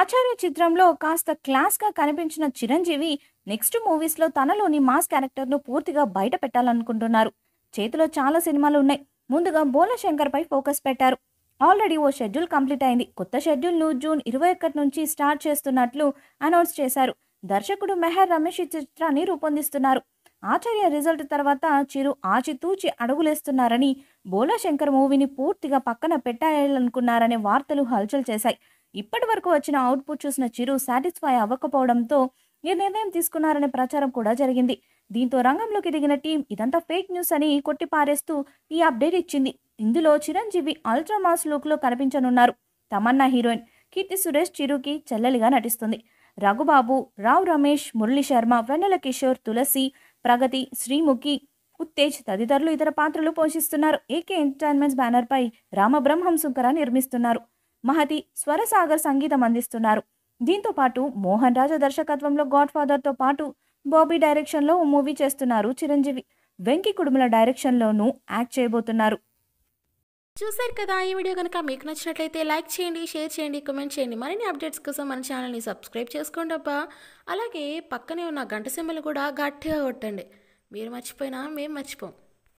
ఆచార్య చిత్రంలో కాస్త క్లాస్గా కనిపించిన చిరంజీవి నెక్స్ట్ మూవీస్లో తనలోని మాస్ క్యారెక్టర్ను పూర్తిగా బయట పెట్టాలనుకుంటున్నారు చేతిలో చాలా సినిమాలు ఉన్నాయి ముందుగా బోల పై ఫోకస్ పెట్టారు ఆల్రెడీ ఓ షెడ్యూల్ కంప్లీట్ అయింది కొత్త షెడ్యూల్ను జూన్ ఇరవై ఒకటి నుంచి స్టార్ట్ చేస్తున్నట్లు అనౌన్స్ చేశారు దర్శకుడు మెహర్ రమేష్ ఈ చిత్రాన్ని రూపొందిస్తున్నారు ఆచార్య రిజల్ట్ తర్వాత చిరు ఆచితూచి అడుగులేస్తున్నారని బోలాశంకర్ మూవీని పూర్తిగా పక్కన పెట్టాలనుకున్నారనే వార్తలు హల్చల్ చేశాయి ఇప్పటి వరకు వచ్చిన అవుట్పుట్ చూసిన చిరు సాటిస్ఫై అవ్వకపోవడంతో ఈ నిర్ణయం తీసుకున్నారనే ప్రచారం కూడా జరిగింది దీంతో రంగంలోకి దిగిన టీం ఇదంతా ఫేక్ న్యూస్ అని కొట్టిపారేస్తూ ఈ అప్డేట్ ఇచ్చింది ఇందులో చిరంజీవి అల్ట్రామాస్ లుక్లో కనిపించనున్నారు తమన్నా హీరోయిన్ కీర్తి సురేష్ చిరుకి చెల్లెలిగా నటిస్తుంది రఘుబాబు రావ్ రమేష్ మురళీ శర్మ వెన్నెల కిషోర్ తులసి ప్రగతి శ్రీముఖి ఉత్తేజ్ తదితరులు ఇతర పాత్రలు పోషిస్తున్నారు ఏకే ఎంటర్టైన్మెంట్స్ బ్యానర్పై రామబ్రహ్మం సుంకర నిర్మిస్తున్నారు మహతి స్వరసాగర్ సంగీతం అందిస్తున్నారు దీంతో పాటు మోహన్ రాజా దర్శకత్వంలో గాడ్ ఫాదర్తో పాటు బాబీ డైరెక్షన్లో ఓ మూవీ చేస్తున్నారు చిరంజీవి వెంకి కుడుముల డైరెక్షన్లోనూ యాక్ట్ చేయబోతున్నారు చూశారు కదా ఈ వీడియో కనుక మీకు నచ్చినట్లయితే లైక్ చేయండి షేర్ చేయండి కమెంట్ చేయండి మరిన్ని అప్డేట్స్ కోసం మన ఛానల్ని సబ్స్క్రైబ్ చేసుకోండి అబ్బా అలాగే పక్కనే ఉన్న గంట సింబల్ కూడా గట్టిగా కొట్టండి మీరు మర్చిపోయినా మేము మర్చిపోం